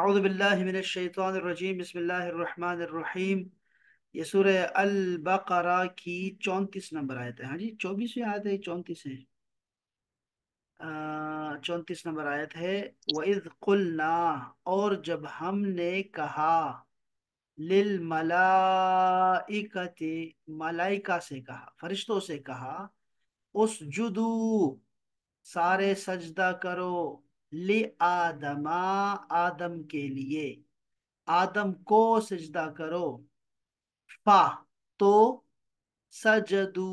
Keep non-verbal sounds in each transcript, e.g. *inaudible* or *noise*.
اعوذ باللہ من الشیطان الرجیم بسم اللہ الرحمن الرحیم یہ سورہ البقرہ کی چونتیس نمبر آیت ہے ہاں جی چوبیس آیت ہے چونتیس ہے چونتیس نمبر آیت ہے وَإِذْ قُلْنَا اور جب ہم نے کہا لِلْمَلَائِكَةِ ملائکہ سے کہا فرشتوں سے کہا اس جدو سارے سجدہ کرو آدم آدم کے لیے آدم کو سجدہ کرو فا تو سجدو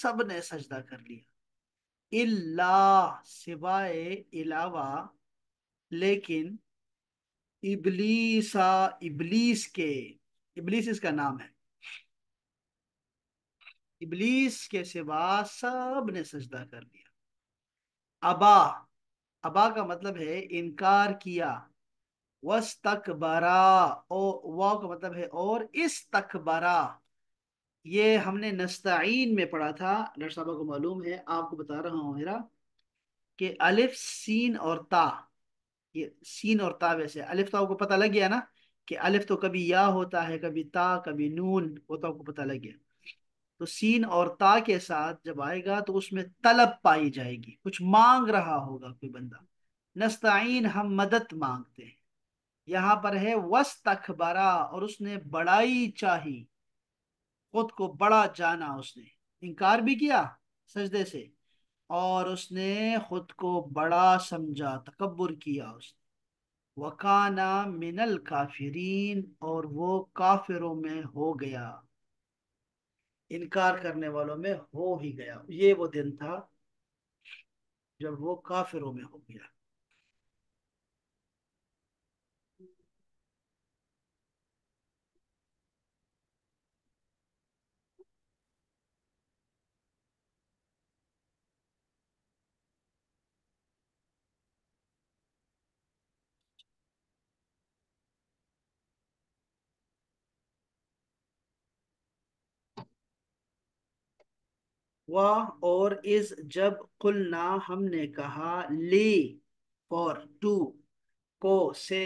سب نے سجدہ کر لیا اللہ سوائے علاوہ لیکن ابلیس ابلیس کے ابلیس اس کا نام ہے ابلیس کے سوا سب نے سجدہ کر لیا ابا ابا کا مطلب ہے انکار کیا کا مطلب ہے اور اس یہ ہم نے نستعین میں پڑھا تھا ڈاکٹر صاحبہ کو معلوم ہے آپ کو بتا رہا ہوں میرا کہ الف سین اور تا یہ سین اور تا ویسے آپ کو پتہ لگ گیا نا کہ الف تو کبھی یا ہوتا ہے کبھی تا کبھی نون وہ تو آپ کو پتہ لگ گیا تو سین اور تا کے ساتھ جب آئے گا تو اس میں طلب پائی جائے گی کچھ مانگ رہا ہوگا کوئی بندہ نستعین ہم مدد مانگتے ہیں یہاں پر ہے وسط اور اس نے بڑائی چاہی خود کو بڑا جانا اس نے انکار بھی کیا سجدے سے اور اس نے خود کو بڑا سمجھا تکبر کیا اس نے من الکافرین اور وہ کافروں میں ہو گیا انکار کرنے والوں میں ہو ہی گیا یہ وہ دن تھا جب وہ کافروں میں ہو گیا واہ اور اس جب قلنا ہم نے کہا لی کو سے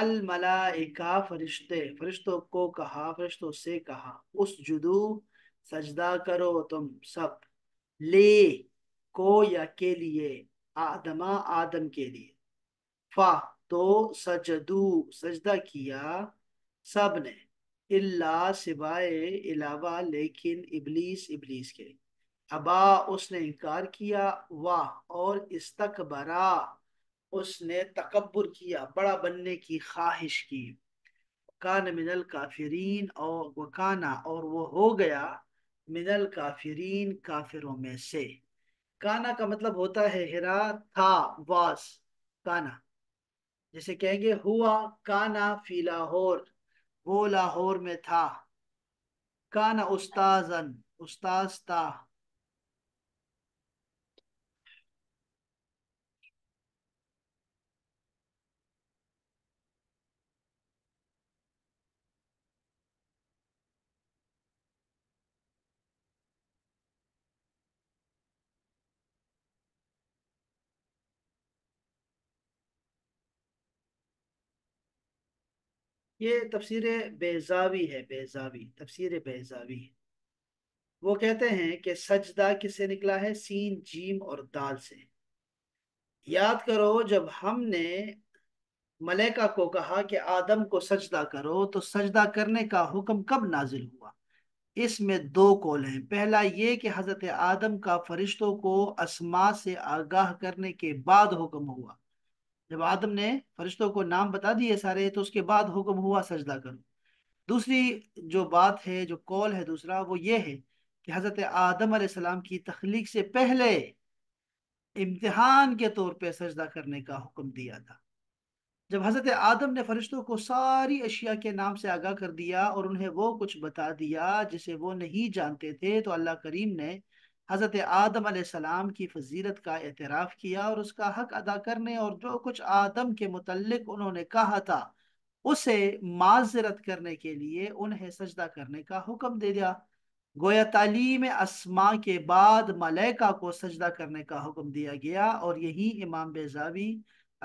الملائکہ فرشتے فرشتوں کو کہا فرشتوں سے کہا اس جدو سجدہ کرو تم سب لی کو یا کے لیے آدما آدم کے لیے فا تو سجدو سجدہ کیا سب نے اللہ سبائے علاوہ لیکن ابلیس ابلیس کے ابا اس نے انکار کیا واہ اور استقبرا اس نے تکبر کیا بڑا بننے کی خواہش کی کان من من الکافرین اور اور وکانا وہ ہو گیا الکافرین کافروں میں سے کانا کا مطلب ہوتا ہے ہرا تھا واس کانا جیسے گے ہوا کانا فی لاہور وہ لاہور میں تھا کانا استاذ استاذ تھا یہ تفسیر بیزاوی ہے بیزاوی تفسیر بیزاوی وہ کہتے ہیں کہ سجدہ کس سے نکلا ہے سین جیم اور دال سے یاد کرو جب ہم نے ملیکا کو کہا کہ آدم کو سجدہ کرو تو سجدہ کرنے کا حکم کب نازل ہوا اس میں دو کول ہیں پہلا یہ کہ حضرت آدم کا فرشتوں کو اسما سے آگاہ کرنے کے بعد حکم ہوا جب آدم نے فرشتوں کو نام بتا دیے سارے تو اس کے بعد حکم ہوا سجدہ کرو دوسری جو بات ہے جو کال ہے دوسرا وہ یہ ہے کہ حضرت آدم علیہ السلام کی تخلیق سے پہلے امتحان کے طور پہ سجدہ کرنے کا حکم دیا تھا جب حضرت آدم نے فرشتوں کو ساری اشیاء کے نام سے آگاہ کر دیا اور انہیں وہ کچھ بتا دیا جسے وہ نہیں جانتے تھے تو اللہ کریم نے حضرت آدم علیہ السلام کی فضیلت کا اعتراف کیا اور اس کا حق ادا کرنے اور جو کچھ آدم کے متعلق انہوں نے کہا تھا اسے معذرت کرنے کے لیے انہیں سجدہ کرنے کا حکم دے دیا گویا تعلیم اسما کے بعد ملیکہ کو سجدہ کرنے کا حکم دیا گیا اور یہی امام بیزاوی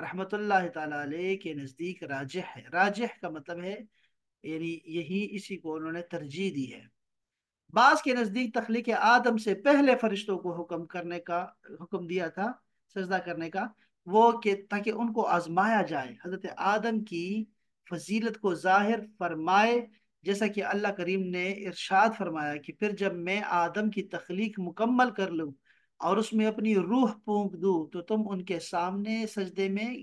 رحمت اللہ تعالیٰ علیہ کے نزدیک راجح ہے راجح کا مطلب ہے یعنی یہی اسی کو انہوں نے ترجیح دی ہے بعض کے نزدیک تخلیق آدم سے پہلے فرشتوں کو حکم کرنے کا حکم دیا تھا سجدہ کرنے کا وہ کہ تاکہ ان کو آزمایا جائے حضرت آدم کی فضیلت کو ظاہر فرمائے جیسا کہ اللہ کریم نے ارشاد فرمایا کہ پھر جب میں آدم کی تخلیق مکمل کر لوں اور اس میں اپنی روح پونک دوں تو تم ان کے سامنے سجدے میں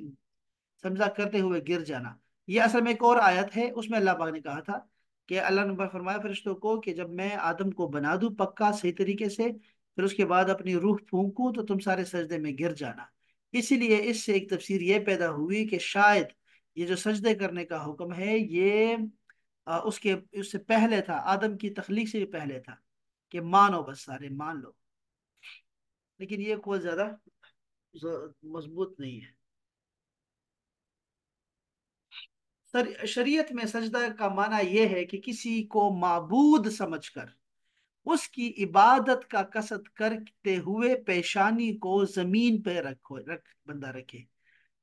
سمجھا کرتے ہوئے گر جانا یہ اصل میں ایک اور آیت ہے اس میں اللہ پاک نے کہا تھا کہ اللہ نے فرمایا فرشتوں کو کہ جب میں آدم کو بنا دوں پکا صحیح طریقے سے پھر اس کے بعد اپنی روح پھونکوں تو تم سارے سجدے میں گر جانا اسی لیے اس سے ایک تفسیر یہ پیدا ہوئی کہ شاید یہ جو سجدے کرنے کا حکم ہے یہ اس کے اس سے پہلے تھا آدم کی تخلیق سے پہلے تھا کہ مانو بس سارے مان لو لیکن یہ کوئی زیادہ مضبوط نہیں ہے شریعت میں سجدہ کا معنی یہ ہے کہ کسی کو معبود سمجھ کر اس کی عبادت کا قصد کرتے ہوئے پیشانی کو زمین پہ رکھو رکھ بندہ رکھے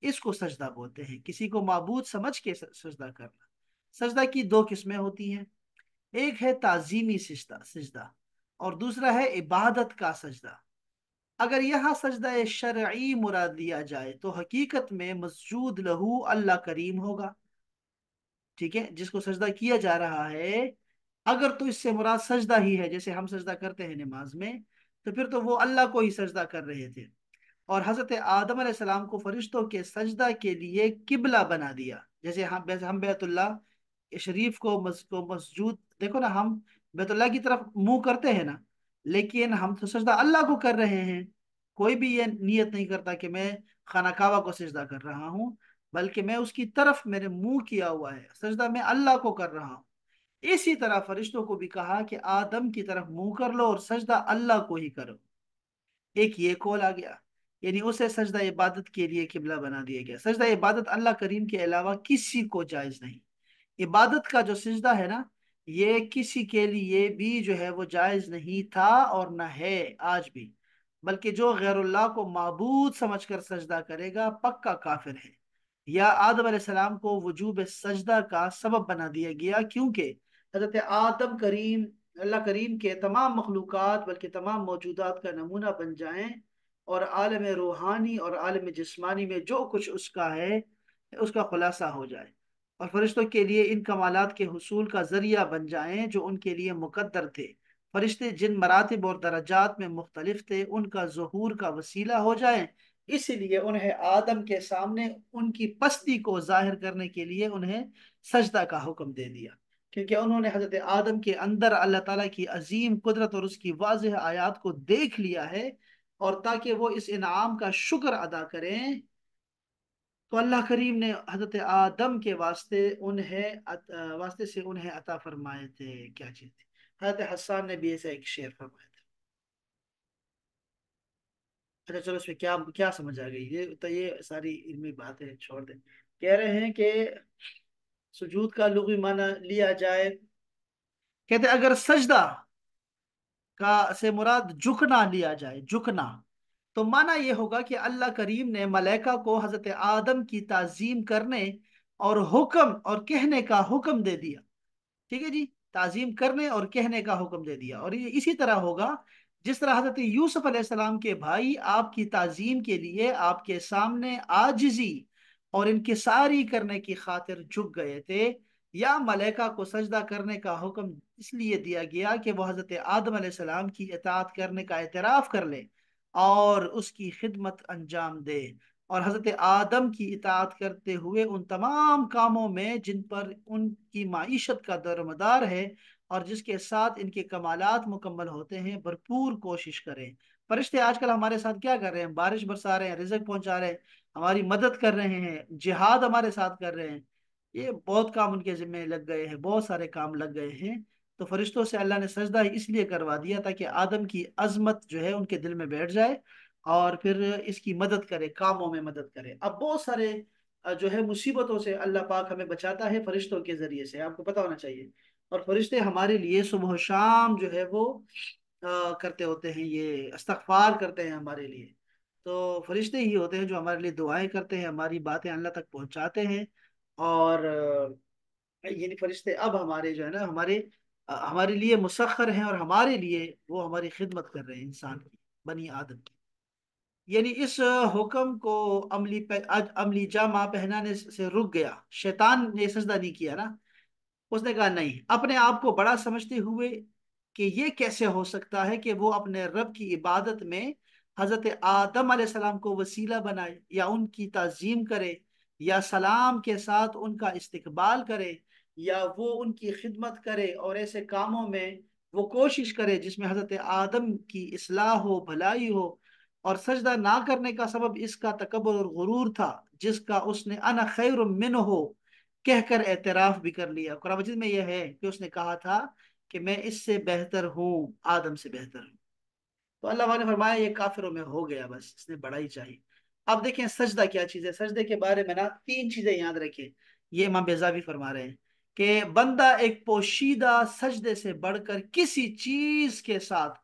اس کو سجدہ بولتے ہیں کسی کو معبود سمجھ کے سجدہ کرنا سجدہ کی دو قسمیں ہوتی ہیں ایک ہے تعظیمی سجدہ سجدہ اور دوسرا ہے عبادت کا سجدہ اگر یہاں سجدہ شرعی مراد لیا جائے تو حقیقت میں مسجود لہو اللہ کریم ہوگا ٹھیک ہے جس کو سجدہ کیا جا رہا ہے اگر تو اس سے مراد سجدہ ہی ہے جیسے ہم سجدہ کرتے ہیں نماز میں تو پھر تو وہ اللہ کو ہی سجدہ کر رہے تھے اور حضرت آدم علیہ السلام کو فرشتوں کے سجدہ کے لیے قبلہ بنا دیا جیسے ہم ہم بیت اللہ شریف کو مسجود دیکھو نا ہم بیت اللہ کی طرف منہ کرتے ہیں نا لیکن ہم تو سجدہ اللہ کو کر رہے ہیں کوئی بھی یہ نیت نہیں کرتا کہ میں خانہ کعبہ کو سجدہ کر رہا ہوں بلکہ میں اس کی طرف میرے منہ کیا ہوا ہے سجدہ میں اللہ کو کر رہا ہوں اسی طرح فرشتوں کو بھی کہا کہ آدم کی طرف منہ کر لو اور سجدہ اللہ کو ہی کرو ایک یہ کول آ گیا یعنی اسے سجدہ عبادت کے لیے قبلہ بنا دیا گیا سجدہ عبادت اللہ کریم کے علاوہ کسی کو جائز نہیں عبادت کا جو سجدہ ہے نا یہ کسی کے لیے بھی جو ہے وہ جائز نہیں تھا اور نہ ہے آج بھی بلکہ جو غیر اللہ کو معبود سمجھ کر سجدہ کرے گا پکا کافر ہے یا آدم علیہ السلام کو وجوب سجدہ کا سبب بنا دیا گیا کیونکہ حضرت آدم کریم اللہ کریم کے تمام مخلوقات بلکہ تمام موجودات کا نمونہ بن جائیں اور عالم روحانی اور عالم جسمانی میں جو کچھ اس کا ہے اس کا خلاصہ ہو جائے اور فرشتوں کے لیے ان کمالات کے حصول کا ذریعہ بن جائیں جو ان کے لیے مقدر تھے فرشتے جن مراتب اور درجات میں مختلف تھے ان کا ظہور کا وسیلہ ہو جائیں اسی لیے انہیں آدم کے سامنے ان کی پستی کو ظاہر کرنے کے لیے انہیں سجدہ کا حکم دے دیا کیونکہ انہوں نے حضرت آدم کے اندر اللہ تعالیٰ کی عظیم قدرت اور اس کی واضح آیات کو دیکھ لیا ہے اور تاکہ وہ اس انعام کا شکر ادا کریں تو اللہ کریم نے حضرت آدم کے واسطے انہیں واسطے سے انہیں عطا فرمائے تھے کیا چیز تھی حضرت حسان نے بھی ایسا ایک شعر فرمایا اچھا چلو اس میں کیا کیا سمجھ آ گئی یہ تو یہ ساری علمی چھوڑ دیں کہہ رہے ہیں کہ سجود کا لغوی معنی لیا جائے کہتے ہیں اگر سجدہ کا سے مراد جھکنا لیا جائے جھکنا تو معنی یہ ہوگا کہ اللہ کریم نے ملائکہ کو حضرت آدم کی تعظیم کرنے اور حکم اور کہنے کا حکم دے دیا ٹھیک ہے جی تعظیم کرنے اور کہنے کا حکم دے دیا اور یہ اسی طرح ہوگا جس طرح حضرت یوسف علیہ السلام کے بھائی آپ کی تعظیم کے لیے آپ کے سامنے آجزی اور کرنے کی خاطر جھک گئے تھے یا ملیکہ کو سجدہ کرنے کا حکم اس لیے دیا گیا کہ وہ حضرت آدم علیہ السلام کی اطاعت کرنے کا اعتراف کر لے اور اس کی خدمت انجام دے اور حضرت آدم کی اطاعت کرتے ہوئے ان تمام کاموں میں جن پر ان کی معیشت کا درمدار ہے اور جس کے ساتھ ان کے کمالات مکمل ہوتے ہیں بھرپور کوشش کریں فرشتے آج کل ہمارے ساتھ کیا کر رہے ہیں بارش برسا رہے ہیں رزق پہنچا رہے ہیں ہماری مدد کر رہے ہیں جہاد ہمارے ساتھ کر رہے ہیں یہ بہت کام ان کے ذمہ لگ گئے ہیں بہت سارے کام لگ گئے ہیں تو فرشتوں سے اللہ نے سجدہ اس لیے کروا دیا تاکہ آدم کی عظمت جو ہے ان کے دل میں بیٹھ جائے اور پھر اس کی مدد کرے کاموں میں مدد کرے اب بہت سارے جو ہے مصیبتوں سے اللہ پاک ہمیں بچاتا ہے فرشتوں کے ذریعے سے آپ کو پتہ ہونا چاہیے اور فرشتے ہمارے لیے صبح و شام جو ہے وہ کرتے ہوتے ہیں یہ استغفار کرتے ہیں ہمارے لیے تو فرشتے ہی ہوتے ہیں جو ہمارے لیے دعائیں کرتے ہیں ہماری باتیں اللہ تک پہنچاتے ہیں اور یعنی فرشتے اب ہمارے جو ہے نا ہمارے ہمارے لیے مسخر ہیں اور ہمارے لیے وہ ہماری خدمت کر رہے ہیں انسان کی بنی آدم کی یعنی اس حکم کو عملی عملی جامع پہنانے سے رک گیا شیطان نے سجدہ نہیں کیا نا اس نے کہا نہیں اپنے آپ کو بڑا سمجھتے ہوئے کہ یہ کیسے ہو سکتا ہے کہ وہ اپنے رب کی عبادت میں حضرت آدم علیہ السلام کو وسیلہ بنائے یا ان کی تعظیم کرے یا سلام کے ساتھ ان کا استقبال کرے یا وہ ان کی خدمت کرے اور ایسے کاموں میں وہ کوشش کرے جس میں حضرت آدم کی اصلاح ہو بھلائی ہو اور سجدہ نہ کرنے کا سبب اس کا تکبر اور غرور تھا جس کا اس نے خیر من ہو کہہ کر اعتراف بھی کر لیا قرآن مجید میں یہ ہے کہ اس نے کہا تھا کہ میں اس سے بہتر ہوں آدم سے بہتر ہوں تو اللہ نے فرمایا یہ کافروں میں ہو گیا بس اس نے بڑا ہی چاہیے اب دیکھیں سجدہ کیا چیز ہے سجدے کے بارے میں نا تین چیزیں یاد رکھیں یہ امام فرما رہے ہیں کہ بندہ ایک پوشیدہ سجدے سے بڑھ کر کسی چیز کے ساتھ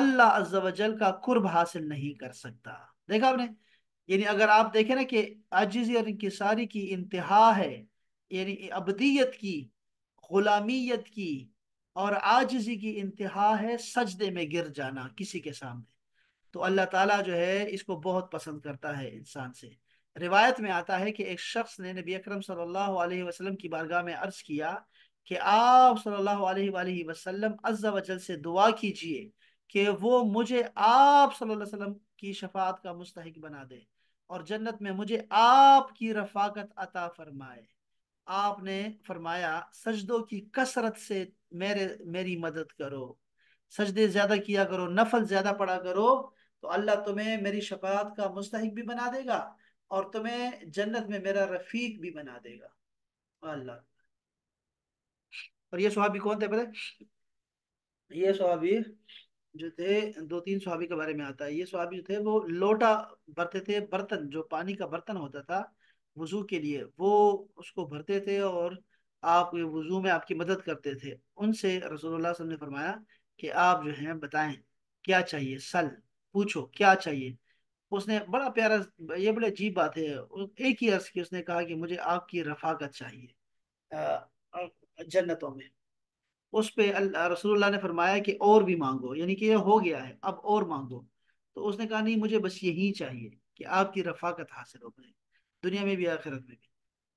اللہ عز و جل کا قرب حاصل نہیں کر سکتا دیکھا آپ نے یعنی اگر آپ دیکھیں نا کہ آج اور انکساری کی انتہا ہے یعنی ابدیت کی غلامیت کی اور آجزی کی انتہا ہے سجدے میں گر جانا کسی کے سامنے تو اللہ تعالیٰ جو ہے اس کو بہت پسند کرتا ہے انسان سے روایت میں آتا ہے کہ ایک شخص نے نبی اکرم صلی اللہ علیہ وسلم کی بارگاہ میں عرض کیا کہ آپ صلی اللہ علیہ وآلہ وسلم عز و جل سے دعا کیجئے کہ وہ مجھے آپ صلی اللہ علیہ وسلم کی شفاعت کا مستحق بنا دے اور جنت میں مجھے آپ کی رفاقت عطا فرمائے آپ نے فرمایا سجدوں کی کثرت سے میرے میری مدد کرو سجدے زیادہ کیا کرو نفل زیادہ پڑا کرو تو اللہ تمہیں میری شفاعت کا مستحق بھی بنا دے گا اور تمہیں جنت میں میرا رفیق بھی بنا دے گا اللہ اور یہ صحابی کون تھے پہلے یہ صحابی جو تھے دو تین صحابی کے بارے میں آتا ہے یہ صحابی جو تھے وہ لوٹا برتے تھے برتن جو پانی کا برتن ہوتا تھا وضو کے لیے وہ اس کو بھرتے تھے اور آپ وضو میں آپ کی مدد کرتے تھے ان سے رسول اللہ صلی اللہ علیہ وسلم نے فرمایا کہ آپ جو ہیں بتائیں کیا چاہیے سل پوچھو کیا چاہیے اس نے بڑا پیارا یہ بڑی عجیب بات ہے ایک ہی عرض کی اس نے کہا کہ مجھے آپ کی رفاقت چاہیے جنتوں میں اس پہ رسول اللہ نے فرمایا کہ اور بھی مانگو یعنی کہ یہ ہو گیا ہے اب اور مانگو تو اس نے کہا نہیں مجھے بس یہی چاہیے کہ آپ کی رفاقت حاصل ہو گئی دنیا میں بھی آخرت میں بھی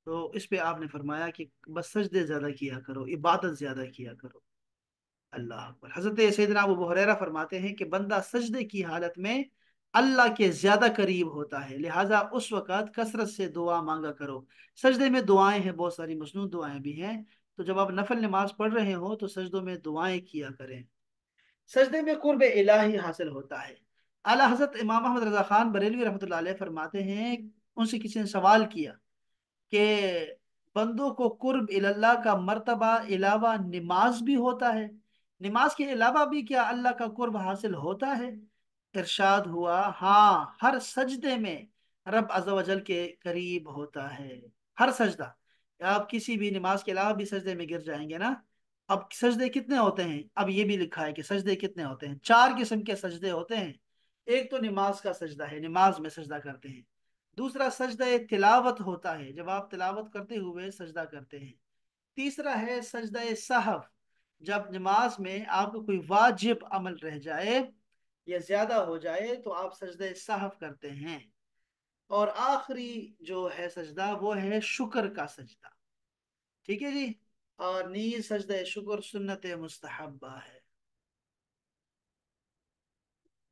تو اس پہ آپ نے فرمایا کہ بس سجدے زیادہ کیا کرو عبادت زیادہ کیا کرو اللہ اکبر حضرت سیدنا ابو بحریرہ فرماتے ہیں کہ بندہ سجدے کی حالت میں اللہ کے زیادہ قریب ہوتا ہے لہٰذا اس وقت کثرت سے دعا مانگا کرو سجدے میں دعائیں ہیں بہت ساری مصنوع دعائیں بھی ہیں تو جب آپ نفل نماز پڑھ رہے ہو تو سجدوں میں دعائیں کیا کریں سجدے میں قرب الہی حاصل ہوتا ہے اللہ حضرت امام احمد رضا خان بریلوی رحمۃ اللہ علیہ فرماتے ہیں ان سے کسی نے سوال کیا کہ بندوں کو قرب اللہ کا مرتبہ علاوہ نماز بھی ہوتا ہے نماز کے علاوہ بھی کیا اللہ کا قرب حاصل ہوتا ہے ارشاد ہوا ہاں ہر سجدے میں رب کے قریب ہوتا ہے ہر سجدہ آپ کسی بھی نماز کے علاوہ بھی سجدے میں گر جائیں گے نا اب سجدے کتنے ہوتے ہیں اب یہ بھی لکھا ہے کہ سجدے کتنے ہوتے ہیں چار قسم کے سجدے ہوتے ہیں ایک تو نماز کا سجدہ ہے نماز میں سجدہ کرتے ہیں دوسرا سجدہ تلاوت ہوتا ہے جب آپ تلاوت کرتے ہوئے سجدہ کرتے ہیں تیسرا ہے سجدہ صحف جب نماز میں آپ کو کوئی واجب عمل رہ جائے یا زیادہ ہو جائے تو آپ سجدہ صحف کرتے ہیں اور آخری جو ہے سجدہ وہ ہے شکر کا سجدہ ٹھیک ہے جی اور نیز سجدہ شکر سنت مستحبہ ہے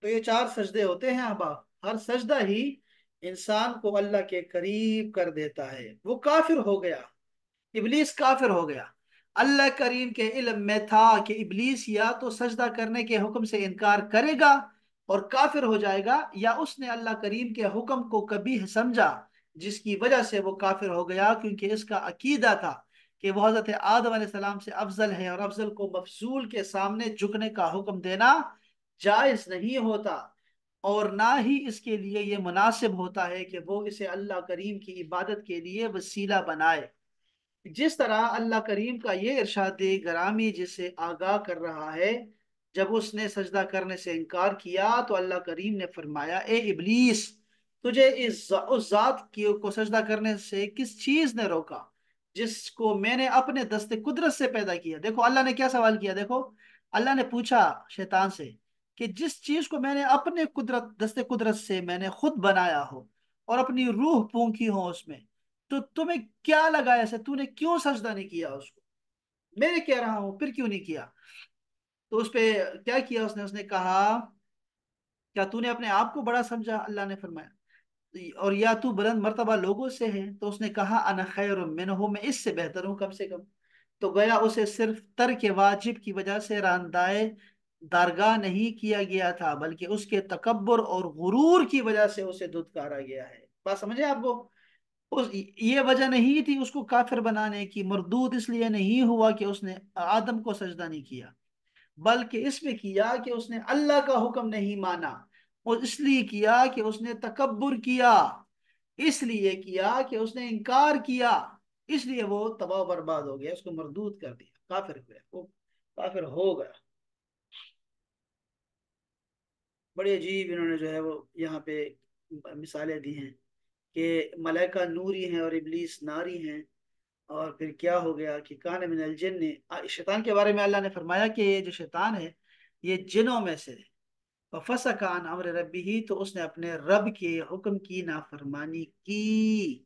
تو یہ چار سجدے ہوتے ہیں آپ ہر سجدہ ہی انسان کو اللہ کے قریب کر دیتا ہے وہ کافر ہو گیا ابلیس کافر ہو گیا اللہ کریم کے علم میں تھا کہ ابلیس یا تو سجدہ کرنے کے حکم سے انکار کرے گا اور کافر ہو جائے گا یا اس نے اللہ کریم کے حکم کو کبھی سمجھا جس کی وجہ سے وہ کافر ہو گیا کیونکہ اس کا عقیدہ تھا کہ وہ حضرت آدم علیہ السلام سے افضل ہے اور افضل کو مفضول کے سامنے جھکنے کا حکم دینا جائز نہیں ہوتا اور نہ ہی اس کے لیے یہ مناسب ہوتا ہے کہ وہ اسے اللہ کریم کی عبادت کے لیے وسیلہ بنائے جس طرح اللہ کریم کا یہ ارشاد گرامی جسے آگاہ کر رہا ہے جب اس نے سجدہ کرنے سے انکار کیا تو اللہ کریم نے فرمایا اے ابلیس تجھے اس ذات کو سجدہ کرنے سے کس چیز نے روکا جس کو میں نے اپنے دست قدرت سے پیدا کیا دیکھو اللہ نے کیا سوال کیا دیکھو اللہ نے پوچھا شیطان سے کہ جس چیز کو میں نے اپنے قدرت دست قدرت سے میں نے خود بنایا ہو اور اپنی روح پونکی ہو اس میں تو تمہیں کیا لگا کیوں سجدہ نہیں کیا اس کو میں نے کہہ رہا ہوں پھر کیوں نہیں کیا تو اس اس اس پہ کیا کیا کیا نے نے نے کہا تو اپنے آپ کو بڑا سمجھا اللہ نے فرمایا اور یا تو بلند مرتبہ لوگوں سے ہے تو اس نے کہا انا خیر ہو میں اس سے بہتر ہوں کم سے کم تو گیا اسے صرف تر کے واجب کی وجہ سے راندائے درگاہ نہیں کیا گیا تھا بلکہ اس کے تکبر اور غرور کی وجہ سے اسے دودکارا گیا ہے بات سمجھے آپ کو یہ وجہ نہیں تھی اس کو کافر بنانے کی مردود اس لیے نہیں ہوا کہ اس نے آدم کو سجدہ نہیں کیا بلکہ اس میں کیا کہ اس نے اللہ کا حکم نہیں مانا اور اس لیے کیا کہ اس نے تکبر کیا اس لیے کیا کہ اس نے انکار کیا اس لیے وہ تباہ برباد ہو گیا اس کو مردود کر دیا کافر وہ کافر ہو گیا بڑے عجیب انہوں نے جو ہے وہ یہاں پہ مثالیں دی ہیں کہ ملائکہ نوری ہیں اور ابلیس ناری ہیں اور پھر کیا ہو گیا کہ کان من الجن نے شیطان کے بارے میں اللہ نے فرمایا کہ یہ یہ جو شیطان ہے جنوں میں سے ہے ربی ہی تو اس نے اپنے رب کے حکم کی نافرمانی کی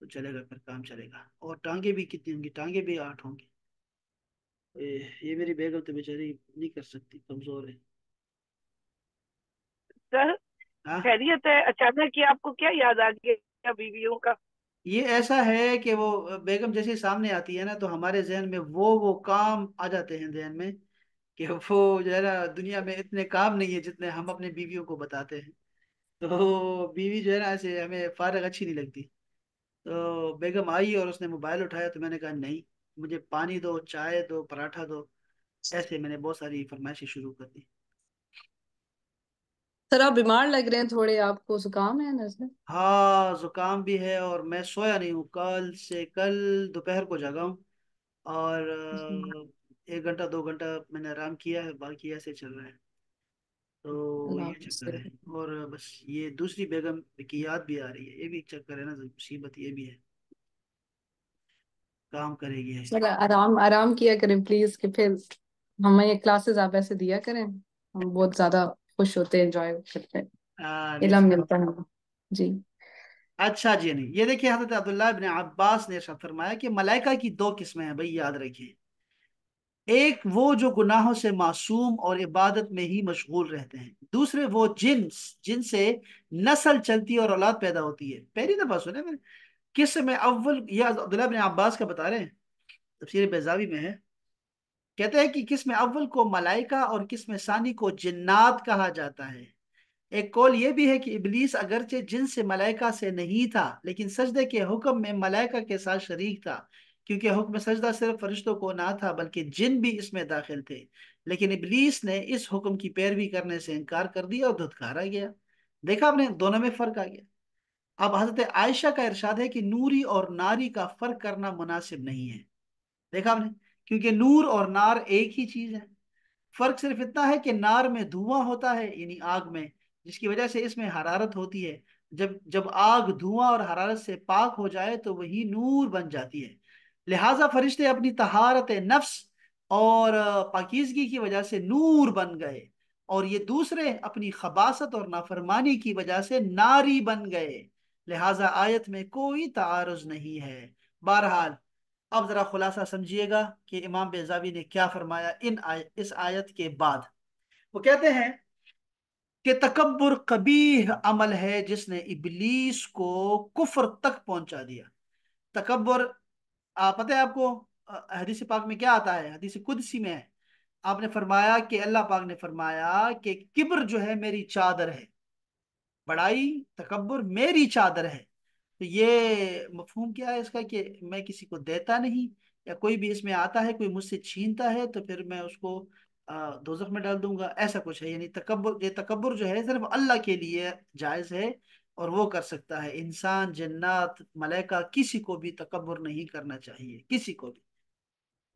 تو چلے گا پھر کام چلے گا اور ٹانگیں بھی کتنی ہوں گی ٹانگیں بھی آٹھ ہوں گی یہ میری بیگم تو بیچاری نہیں کر سکتی کمزور ہے یہ ایسا ہے کہ وہ بیگم جیسے سامنے آتی ہے نا تو ہمارے ذہن میں وہ وہ کام آ جاتے ہیں ذہن میں کہ وہ جو ہے نا دنیا میں اتنے کام نہیں ہے جتنے ہم اپنے بیویوں کو بتاتے ہیں تو بیوی جو ہے نا ایسے ہمیں فارغ اچھی نہیں لگتی تو بیگم آئی اور اس نے موبائل اٹھایا تو میں نے کہا نہیں مجھے پانی دو چائے دو پراٹھا دو ایسے میں نے بہت ساری فرمائشی شروع کر دی سر آپ بیمار لگ رہے ہیں تھوڑے آپ کو زکام ہے نظر ہاں زکام بھی ہے اور میں سویا نہیں ہوں کل سے کل دوپہر کو جاگا ہوں اور جی۔ ایک گھنٹہ دو گھنٹہ میں نے آرام کیا ہے باقی ایسے چل رہا ہے تو یہ چکر ہے اور بس یہ دوسری بیگم کی یاد بھی آ رہی ہے یہ بھی چکر ہے نا مصیبت یہ بھی ہے کام کرے گی ایسے آرام آرام کیا کریں پلیز کہ پھر ہمیں کلاسز آپ ایسے دیا کریں ہم بہت زیادہ خوش ہوتے ہیں انجوائے کرتے ہیں علم ملتا ہے جی اچھا جی نہیں یہ دیکھیں حضرت عبداللہ ابن عباس نے ارشاد فرمایا کہ ملائکہ کی دو قسمیں ہیں بھئی یاد رکھیں ایک وہ جو گناہوں سے معصوم اور عبادت میں ہی مشغول رہتے ہیں دوسرے وہ جن سے نسل چلتی اور اولاد پیدا ہوتی ہے پہلی دفعہ سنے میں کس میں اول یہ عبداللہ بن عباس کا بتا رہے ہیں تفسیر میں ہے کہتے ہیں کہ کس میں اول کو ملائکہ اور کس میں ثانی کو جنات کہا جاتا ہے ایک قول یہ بھی ہے کہ ابلیس اگرچہ جن سے ملائکہ سے نہیں تھا لیکن سجدے کے حکم میں ملائکہ کے ساتھ شریک تھا کیونکہ حکم سجدہ صرف فرشتوں کو نہ تھا بلکہ جن بھی اس میں داخل تھے لیکن ابلیس نے اس حکم کی پیروی کرنے سے انکار کر دیا اور دھتکارا گیا دیکھا آپ نے دونوں میں فرق آ گیا اب حضرت عائشہ کا ارشاد ہے کہ نوری اور ناری کا فرق کرنا مناسب نہیں ہے دیکھا آپ نے کیونکہ نور اور نار ایک ہی چیز ہے فرق صرف اتنا ہے کہ نار میں دھواں ہوتا ہے یعنی آگ میں جس کی وجہ سے اس میں حرارت ہوتی ہے جب جب آگ دھواں اور حرارت سے پاک ہو جائے تو وہی نور بن جاتی ہے لہٰذا فرشتے اپنی تہارت نفس اور پاکیزگی کی وجہ سے نور بن گئے اور یہ دوسرے اپنی خباست اور نافرمانی کی وجہ سے ناری بن گئے لہٰذا آیت میں کوئی تعارض نہیں ہے بہرحال اب ذرا خلاصہ سمجھیے گا کہ امام بیزاوی نے کیا فرمایا ان آیت اس آیت کے بعد وہ کہتے ہیں کہ تکبر قبیح عمل ہے جس نے ابلیس کو کفر تک پہنچا دیا تکبر پتہ ہے آپ کو حدیث پاک میں کیا آتا ہے حدیث قدسی میں ہے آپ نے فرمایا کہ اللہ پاک نے فرمایا کہ کبر جو ہے ہے ہے میری میری چادر چادر بڑائی تکبر تو یہ مفہوم کیا ہے اس کا کہ میں کسی کو دیتا نہیں یا کوئی بھی اس میں آتا ہے کوئی مجھ سے چھینتا ہے تو پھر میں اس کو دوزخ میں ڈال دوں گا ایسا کچھ ہے یعنی تکبر یہ تکبر جو ہے صرف اللہ کے لیے جائز ہے اور وہ کر سکتا ہے انسان جنات ملیکہ کسی کو بھی تکبر نہیں کرنا چاہیے کسی کو بھی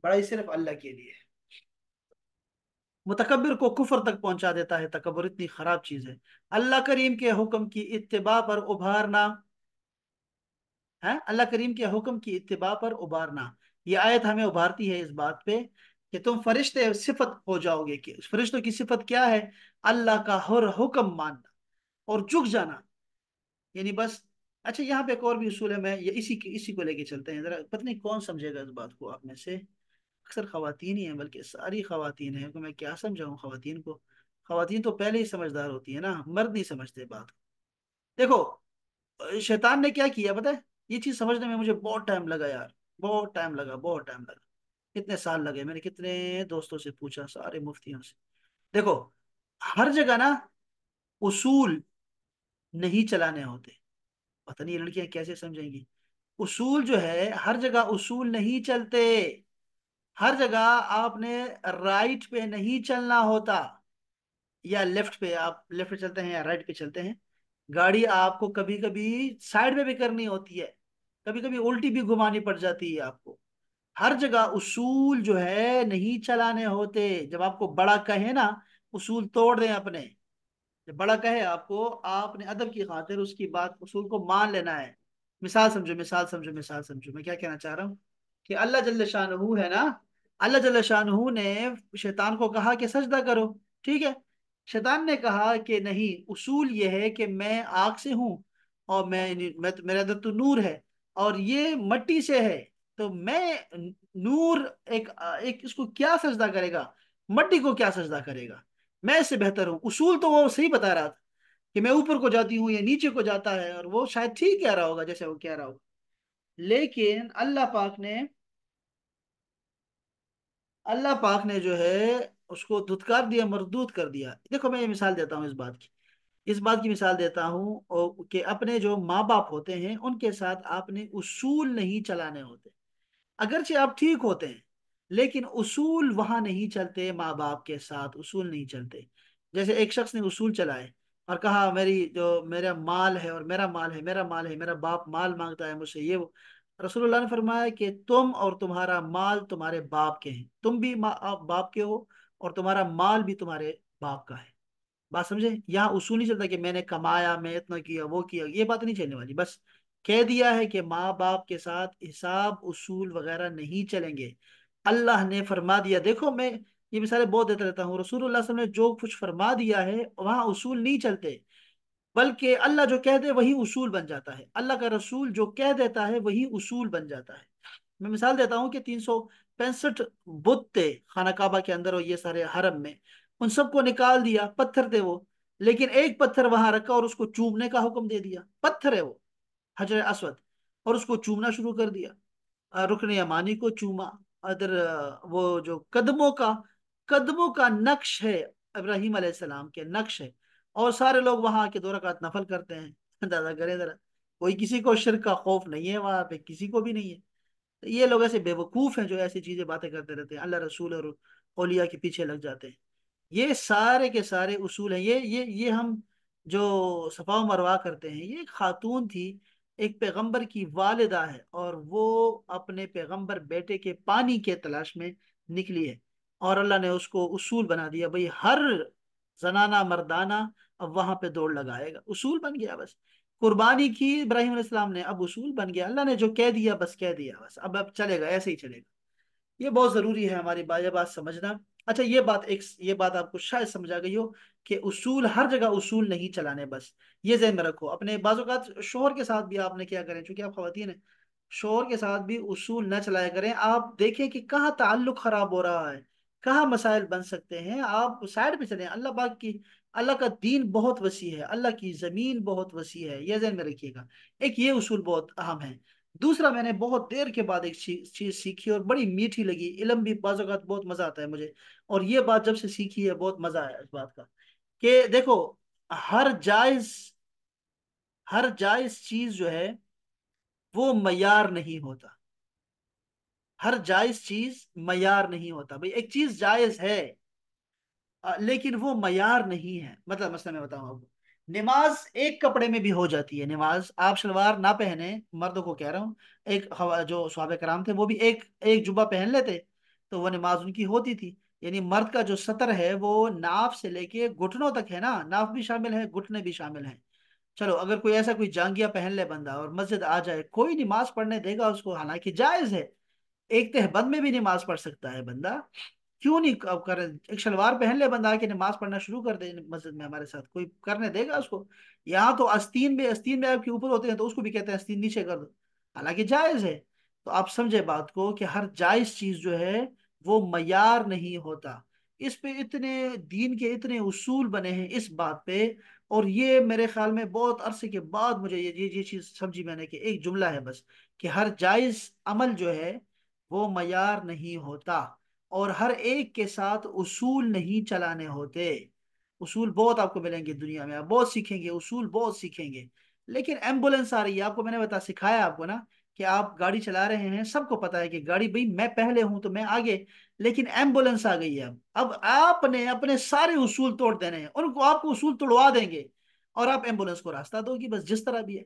بڑا صرف اللہ کے لیے متکبر کو کفر تک پہنچا دیتا ہے تکبر اتنی خراب چیز ہے اللہ کریم کے حکم کی اتباع پر ابھارنا ہاں؟ اللہ کریم کے حکم کی اتباع پر ابھارنا یہ آیت ہمیں ابھارتی ہے اس بات پہ کہ تم فرشت صفت ہو جاؤ گے کہ فرشتوں کی صفت کیا ہے اللہ کا ہر حکم ماننا اور جھک جانا یعنی بس اچھا یہاں پہ ایک اور بھی اصول ہے میں اسی اسی کو لے کے چلتے ہیں ذرا پتہ نہیں کون سمجھے گا اس بات کو آپ میں سے اکثر خواتین ہی ہیں بلکہ ساری خواتین ہیں کہ میں کیا سمجھاؤں خواتین کو خواتین تو پہلے ہی سمجھدار ہوتی ہے نا مرد نہیں سمجھتے بات دیکھو شیطان نے کیا کیا پتہ یہ چیز سمجھنے میں مجھے بہت ٹائم لگا یار بہت ٹائم لگا بہت ٹائم لگا کتنے سال لگے میں نے کتنے دوستوں سے پوچھا سارے مفتیوں سے دیکھو ہر جگہ نا اصول نہیں چلانے ہوتے پتہ نہیں یہ لڑکیاں کیسے سمجھیں گی اصول جو ہے ہر جگہ اصول نہیں چلتے ہر جگہ آپ نے رائٹ پہ نہیں چلنا ہوتا یا لیفٹ پہ آپ لیفٹ پہ چلتے ہیں یا رائٹ پہ چلتے ہیں گاڑی آپ کو کبھی کبھی سائڈ پہ بھی کرنی ہوتی ہے کبھی کبھی الٹی بھی گھمانی پڑ جاتی ہے آپ کو ہر جگہ اصول جو ہے نہیں چلانے ہوتے جب آپ کو بڑا کہیں نا اصول توڑ دیں اپنے جب بڑا کہے آپ کو آپ نے ادب کی خاطر اس کی بات اصول کو مان لینا ہے مثال سمجھو مثال سمجھو مثال سمجھو میں کیا کہنا چاہ رہا ہوں کہ اللہ جل شاہ ہے نا اللہ جل شاہ نے شیطان کو کہا کہ سجدہ کرو ٹھیک ہے شیطان نے کہا کہ نہیں اصول یہ ہے کہ میں آگ سے ہوں اور میں یعنی میرا تو نور ہے اور یہ مٹی سے ہے تو میں نور ایک اس کو کیا سجدہ کرے گا مٹی کو کیا سجدہ کرے گا میں اس سے بہتر ہوں اصول تو وہ صحیح بتا رہا تھا کہ میں اوپر کو جاتی ہوں یا نیچے کو جاتا ہے اور وہ شاید ٹھیک کہہ رہا ہوگا جیسے وہ کہہ رہا ہوگا لیکن اللہ پاک نے اللہ پاک نے جو ہے اس کو دھتکار دیا مردود کر دیا دیکھو میں یہ مثال دیتا ہوں اس بات کی اس بات کی مثال دیتا ہوں کہ اپنے جو ماں باپ ہوتے ہیں ان کے ساتھ آپ نے اصول نہیں چلانے ہوتے اگرچہ آپ ٹھیک ہوتے ہیں لیکن اصول وہاں نہیں چلتے ماں باپ کے ساتھ اصول نہیں چلتے جیسے ایک شخص نے اصول چلائے اور کہا میری جو میرا مال ہے اور میرا مال ہے میرا مال ہے میرا باپ مال مانگتا ہے مجھ سے یہ وہ رسول اللہ نے فرمایا کہ تم اور تمہارا مال تمہارے باپ کے ہیں تم بھی باپ کے ہو اور تمہارا مال بھی تمہارے باپ کا ہے بات سمجھے یہاں اصول نہیں چلتا کہ میں نے کمایا میں اتنا کیا وہ کیا یہ بات نہیں چلنے والی بس کہہ دیا ہے کہ ماں باپ کے ساتھ حساب اصول وغیرہ نہیں چلیں گے اللہ نے فرما دیا دیکھو میں یہ مثالیں بہت دیتا رہتا ہوں رسول اللہ صلی اللہ علیہ نے جو کچھ فرما دیا ہے وہاں اصول نہیں چلتے بلکہ اللہ جو کہہ دے وہی اصول بن جاتا ہے اللہ کا رسول جو کہہ دیتا ہے وہی اصول بن جاتا ہے میں مثال دیتا ہوں کہ تین سو پینسٹھ بت تھے خانہ کعبہ کے اندر اور یہ سارے حرم میں ان سب کو نکال دیا پتھر تھے وہ لیکن ایک پتھر وہاں رکھا اور اس کو چومنے کا حکم دے دیا پتھر ہے وہ حجر اسود اور اس کو چومنا شروع کر دیا رکن یمانی کو چوما ادر وہ جو قدموں کا قدموں کا نقش ہے ابراہیم علیہ السلام کے نقش ہے اور سارے لوگ وہاں کے دو رکعت نفل کرتے ہیں *laughs* کریں کوئی کسی کو شرک کا خوف نہیں ہے وہاں پہ کسی کو بھی نہیں ہے یہ لوگ ایسے بے وقوف ہیں جو ایسی چیزیں باتیں کرتے رہتے ہیں اللہ رسول اور اولیاء کے پیچھے لگ جاتے ہیں یہ سارے کے سارے اصول ہیں یہ یہ یہ ہم جو صفا و مروا کرتے ہیں یہ ایک خاتون تھی ایک پیغمبر کی والدہ ہے اور وہ اپنے پیغمبر بیٹے کے پانی کے تلاش میں نکلی ہے اور اللہ نے اس کو اصول بنا دیا بھئی ہر زنانہ مردانہ اب وہاں پہ دوڑ لگائے گا اصول بن گیا بس قربانی کی ابراہیم علیہ السلام نے اب اصول بن گیا اللہ نے جو کہہ دیا بس کہہ دیا بس اب اب چلے گا ایسے ہی چلے گا یہ بہت ضروری ہے ہماری باجہ بات سمجھنا اچھا یہ بات ایک یہ بات آپ کو شاید سمجھا گئی ہو کہ اصول ہر جگہ اصول نہیں چلانے بس یہ ذہن میں رکھو اپنے بعض اوقات شوہر کے ساتھ بھی آپ نے کیا کریں چونکہ آپ خواتین ہیں شوہر کے ساتھ بھی اصول نہ چلایا کریں آپ دیکھیں کہ کہاں تعلق خراب ہو رہا ہے کہاں مسائل بن سکتے ہیں آپ سائڈ پہ چلیں اللہ پاک کی اللہ کا دین بہت وسیع ہے اللہ کی زمین بہت وسیع ہے یہ ذہن میں رکھیے گا ایک یہ اصول بہت اہم ہے دوسرا میں نے بہت دیر کے بعد ایک چیز سیکھی اور بڑی میٹھی لگی علم بھی بعض اوقات بہت مزہ آتا ہے مجھے اور یہ بات جب سے سیکھی ہے بہت مزہ آیا اس بات کا کہ دیکھو ہر جائز ہر جائز چیز جو ہے وہ معیار نہیں ہوتا ہر جائز چیز معیار نہیں ہوتا بھائی ایک چیز جائز ہے لیکن وہ معیار نہیں ہے مطلب مسئلہ میں بتاؤں آپ کو نماز ایک کپڑے میں بھی ہو جاتی ہے نماز آپ شلوار نہ پہنے مردوں کو کہہ رہا ہوں ایک جو صحاب کرام تھے وہ بھی ایک ایک جبہ پہن لیتے تو وہ نماز ان کی ہوتی تھی یعنی مرد کا جو سطر ہے وہ ناف سے لے کے گھٹنوں تک ہے نا ناف بھی شامل ہے گھٹنے بھی شامل ہیں چلو اگر کوئی ایسا کوئی جانگیا پہن لے بندہ اور مسجد آ جائے کوئی نماز پڑھنے دے گا اس کو حالانکہ جائز ہے ایک تہبند میں بھی نماز پڑھ سکتا ہے بندہ کیوں نہیں کریں ایک شلوار پہن لے بندہ کے نماز پڑھنا شروع کر دے مسجد میں ہمارے ساتھ کوئی کرنے دے گا اس کو یہاں تو استین میں استین میں آپ کے اوپر ہوتے ہیں تو اس کو بھی کہتے ہیں استین نیچے کر دو حالانکہ جائز ہے تو آپ سمجھے بات کو کہ ہر جائز چیز جو ہے وہ معیار نہیں ہوتا اس پہ اتنے دین کے اتنے اصول بنے ہیں اس بات پہ اور یہ میرے خیال میں بہت عرصے کے بعد مجھے یہ چیز سمجھی میں نے کہ ایک جملہ ہے بس کہ ہر جائز عمل جو ہے وہ معیار نہیں ہوتا اور ہر ایک کے ساتھ اصول نہیں چلانے ہوتے اصول بہت آپ کو ملیں گے دنیا میں آپ بہت سیکھیں گے اصول بہت سیکھیں گے لیکن ایمبولینس آ رہی ہے آپ کو میں نے بتا سکھایا آپ کو نا کہ آپ گاڑی چلا رہے ہیں سب کو پتا ہے کہ گاڑی بھئی میں پہلے ہوں تو میں آگے لیکن ایمبولینس آ گئی ہے اب اب آپ نے اپنے سارے اصول توڑ دینے ہیں ان کو آپ کو اصول توڑوا دیں گے اور آپ ایمبولینس کو راستہ دو گی بس جس طرح بھی ہے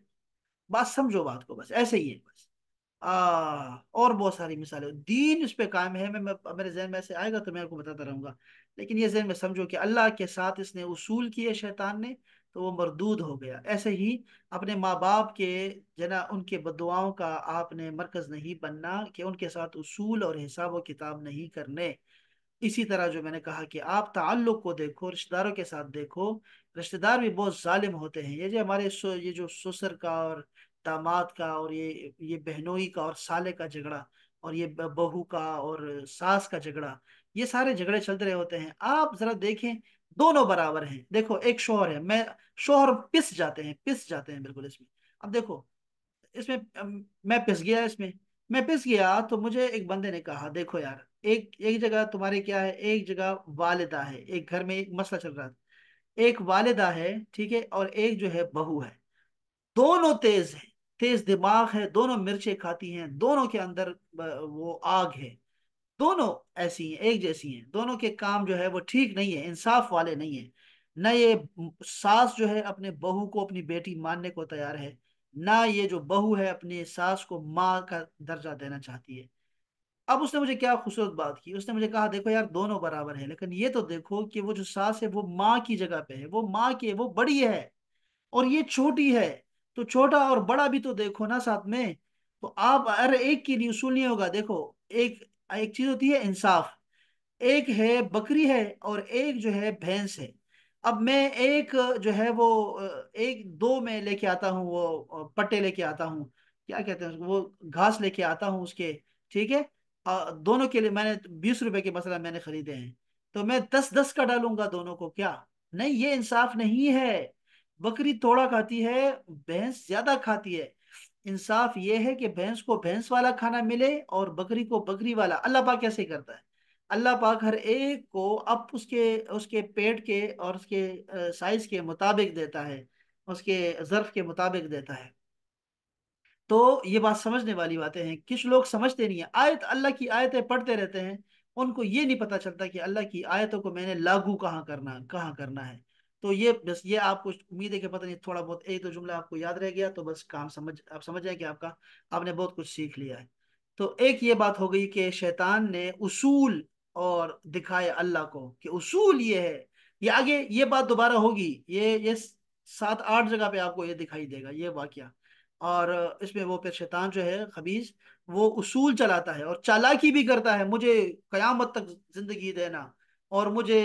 بات سمجھو بات کو بس ایسے ہی ہے اور بہت ساری مثالیں دین اس پہ قائم ہے میں میرے ذہن میں ایسے آئے گا تو میں آپ کو بتاتا رہوں گا لیکن یہ ذہن میں سمجھو کہ اللہ کے ساتھ اس نے اصول کیے شیطان نے تو وہ مردود ہو گیا ایسے ہی اپنے ماں باپ کے جنا ان کے بدعاؤں کا آپ نے مرکز نہیں بننا کہ ان کے ساتھ اصول اور حساب و کتاب نہیں کرنے اسی طرح جو میں نے کہا کہ آپ تعلق کو دیکھو رشتہ داروں کے ساتھ دیکھو رشتہ دار بھی بہت ظالم ہوتے ہیں یہ جو ہمارے یہ جو سسر کا اور داماد کا اور یہ یہ بہنوئی کا اور سالے کا جھگڑا اور یہ بہو کا اور ساس کا جھگڑا یہ سارے جھگڑے چلتے رہے ہوتے ہیں آپ ذرا دیکھیں دونوں برابر ہیں دیکھو ایک شوہر ہے میں شوہر پس جاتے ہیں پس جاتے ہیں بالکل اس میں اب دیکھو اس میں میں پس گیا اس میں میں پس گیا تو مجھے ایک بندے نے کہا دیکھو یار ایک ایک جگہ تمہارے کیا ہے ایک جگہ والدہ ہے ایک گھر میں ایک مسئلہ چل رہا ایک والدہ ہے ٹھیک ہے اور ایک جو ہے بہو ہے دونوں تیز ہیں تیز دماغ ہے دونوں مرچیں کھاتی ہیں دونوں کے اندر وہ آگ ہے دونوں ایسی ہیں ایک جیسی ہیں دونوں کے کام جو ہے وہ ٹھیک نہیں ہے انصاف والے نہیں ہیں نہ یہ ساس جو ہے اپنے بہو کو اپنی بیٹی ماننے کو تیار ہے نہ یہ جو بہو ہے اپنے ساس کو ماں کا درجہ دینا چاہتی ہے اب اس نے مجھے کیا خوبصورت بات کی اس نے مجھے کہا دیکھو یار دونوں برابر ہیں لیکن یہ تو دیکھو کہ وہ جو ساس ہے وہ ماں کی جگہ پہ ہے وہ ماں کی ہے وہ بڑی ہے اور یہ چھوٹی ہے تو چھوٹا اور بڑا بھی تو دیکھو نا ساتھ میں تو آپ ہر ایک کی اصول نہیں ہوگا دیکھو ایک چیز ہوتی ہے انصاف ایک ہے بکری ہے اور ایک جو ہے بھینس ہے اب میں ایک جو ہے وہ ایک دو میں لے کے آتا ہوں وہ پٹے لے کے آتا ہوں کیا کہتے ہیں وہ گھاس لے کے آتا ہوں اس کے ٹھیک ہے دونوں کے لیے میں نے بیس روپے کے مسئلہ میں نے خریدے ہیں تو میں دس دس کا ڈالوں گا دونوں کو کیا نہیں یہ انصاف نہیں ہے بکری تھوڑا کھاتی ہے بھینس زیادہ کھاتی ہے انصاف یہ ہے کہ بھینس کو بھینس والا کھانا ملے اور بکری کو بکری والا اللہ پاک کیسے کرتا ہے اللہ پاک ہر ایک کو اب اس کے اس کے پیٹ کے اور اس کے سائز کے مطابق دیتا ہے اس کے ظرف کے مطابق دیتا ہے تو یہ بات سمجھنے والی باتیں ہیں کچھ لوگ سمجھتے نہیں ہیں آیت اللہ کی آیتیں پڑھتے رہتے ہیں ان کو یہ نہیں پتہ چلتا کہ اللہ کی آیتوں کو میں نے لاگو کہاں کرنا کہاں کرنا ہے تو یہ بس یہ آپ کو امید ہے کہ پتہ نہیں تھوڑا بہت ایک تو جملہ آپ کو یاد رہ گیا تو بس کام سمجھ آپ سمجھ جائیں کہ آپ کا آپ نے بہت کچھ سیکھ لیا ہے تو ایک یہ بات ہو گئی کہ شیطان نے اصول اور دکھائے اللہ کو کہ اصول یہ ہے یہ آگے یہ بات دوبارہ ہوگی یہ یہ سات آٹھ جگہ پہ آپ کو یہ دکھائی دے گا یہ واقعہ اور اس میں وہ پھر شیطان جو ہے خبیز وہ اصول چلاتا ہے اور چالاکی بھی کرتا ہے مجھے قیامت تک زندگی دینا اور مجھے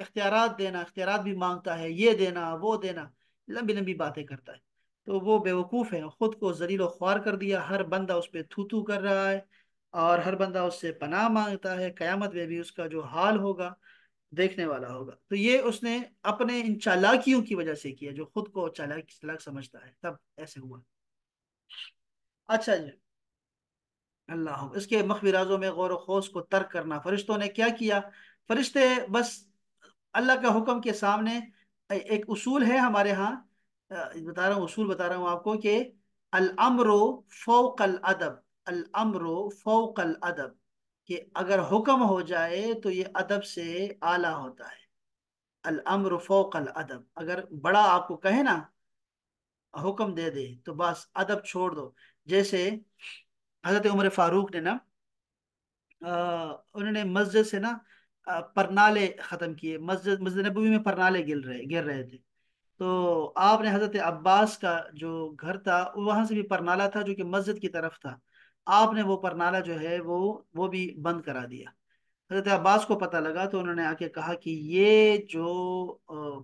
اختیارات دینا اختیارات بھی مانگتا ہے یہ دینا وہ دینا لمبی لمبی باتیں کرتا ہے تو وہ بیوقوف ہے خود کو ذلیل و خوار کر دیا ہر بندہ اس پہ تھوتو کر رہا ہے اور ہر بندہ اس سے پناہ مانگتا ہے قیامت میں بھی اس کا جو حال ہوگا دیکھنے والا ہوگا تو یہ اس نے اپنے ان چالاکیوں کی وجہ سے کیا جو خود کو چالاکی چالاک سمجھتا ہے تب ایسے ہوا اچھا جی اللہ اس کے مخبرازوں میں غور و خوص کو ترک کرنا فرشتوں نے کیا کیا فرشتے بس اللہ کے حکم کے سامنے ایک اصول ہے ہمارے ہاں بتا رہا ہوں اصول بتا رہا ہوں آپ کو کہ الامر فوق الادب الامر فوق الادب کہ اگر حکم ہو جائے تو یہ ادب سے اعلیٰ ہوتا ہے الامر فوق الادب اگر بڑا آپ کو کہے نا حکم دے دے تو بس ادب چھوڑ دو جیسے حضرت عمر فاروق نے نا انہوں نے مسجد سے نا پرنالے ختم کیے مسجد مسجد نبوی میں پرنالے گر رہے گر رہے تھے تو آپ نے حضرت عباس کا جو گھر تھا وہاں سے بھی پرنالا تھا جو کہ مسجد کی طرف تھا آپ نے وہ پرنالا جو ہے وہ وہ بھی بند کرا دیا حضرت عباس کو پتہ لگا تو انہوں نے آ کے کہا کہ یہ جو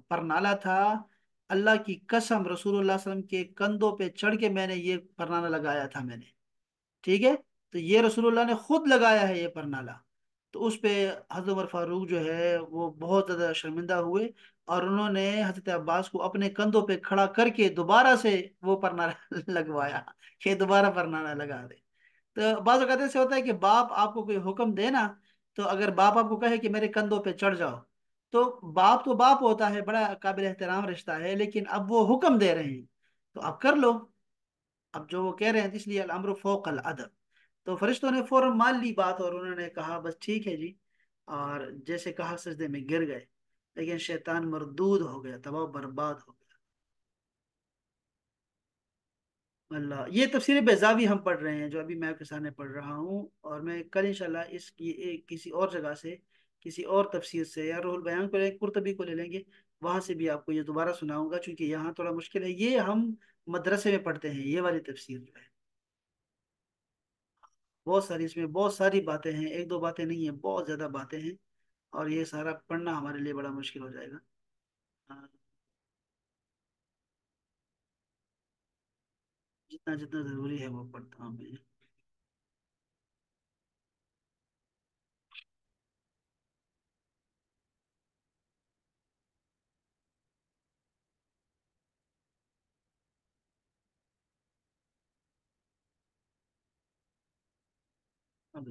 پرنالا تھا اللہ کی قسم رسول اللہ علیہ وسلم کے کندھوں پہ چڑھ کے میں نے یہ پرنالا لگایا تھا میں نے ٹھیک ہے تو یہ رسول اللہ نے خود لگایا ہے یہ پرنالا تو اس پہ حضرت عمر فاروق جو ہے وہ بہت زیادہ شرمندہ ہوئے اور انہوں نے حضرت عباس کو اپنے کندھوں پہ کھڑا کر کے دوبارہ سے وہ پرنا *laughs* لگوایا کہ دوبارہ نہ لگا دے تو بعض اوقات ایسے ہوتا ہے کہ باپ آپ کو کوئی حکم دے نا تو اگر باپ آپ کو کہے کہ میرے کندھوں پہ چڑھ جاؤ تو باپ تو باپ ہوتا ہے بڑا قابل احترام رشتہ ہے لیکن اب وہ حکم دے رہے ہیں تو اب کر لو اب جو وہ کہہ رہے ہیں اس لیے الامر فوق الادب تو فرشتوں نے فوراً مان لی بات اور انہوں نے کہا بس ٹھیک ہے جی اور جیسے کہا سجدے میں گر گئے لیکن شیطان مردود ہو گیا تباہ برباد ہو گیا اللہ یہ تفسیر بیزاوی ہم پڑھ رہے ہیں جو ابھی میں آپ کے سامنے پڑھ رہا ہوں اور میں کل انشاءاللہ اس کی ایک کسی اور جگہ سے کسی اور تفسیر سے یا روح البیان کو لیں قرطبی کو لے لیں گے وہاں سے بھی آپ کو یہ دوبارہ سناؤں گا چونکہ یہاں تھوڑا مشکل ہے یہ ہم مدرسے میں پڑھتے ہیں یہ والی تفسیر جو ہے بہت ساری اس میں بہت ساری باتیں ہیں ایک دو باتیں نہیں ہیں بہت زیادہ باتیں ہیں اور یہ سارا پڑھنا ہمارے لیے بڑا مشکل ہو جائے گا ہاں۔ جتنا جتنا ضروری ہے وہ پڑھتا ہوں میں بس